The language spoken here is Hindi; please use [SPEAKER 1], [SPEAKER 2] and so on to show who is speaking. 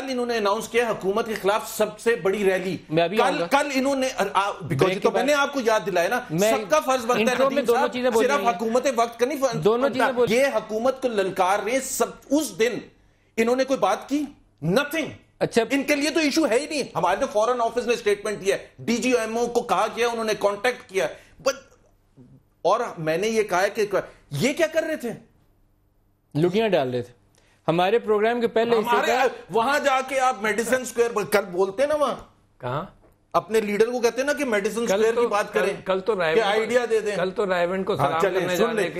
[SPEAKER 1] कल इन्होंने अनाउंस किया हुकूमत के खिलाफ सबसे बड़ी रैली मैं अभी कल कल इन्होंने बिकॉज तो मैंने आपको याद दिलाया ना सबका फर्ज बनता है दोनों चीजें सिर्फ हुकूमत वक्त का नहीं दोनों चीजें ये हुकूमत को ललकार रहे सब उस दिन इन्होंने कोई बात की नथिंग अच्छा इनके लिए तो इशू है ही नहीं हमारे तो फॉरेन ऑफिस ने स्टेटमेंट दिया डीजीएमओ को कहा गया उन्होंने कांटेक्ट किया बट और मैंने ये कहा कि ये क्या कर
[SPEAKER 2] रहे थे लुकियां डाल रहे थे हमारे प्रोग्राम के पहले हमारे
[SPEAKER 1] वहां जाके आप मेडिसिन स्क्वायर कल बोलते ना वहां कहा अपने लीडर को कहते ना कि मेडिसिन स्क्वायर तो, की बात करें कल, तो तो आइडिया दे दें कल
[SPEAKER 3] तो रायवन को हाँ, सलाम करने जाने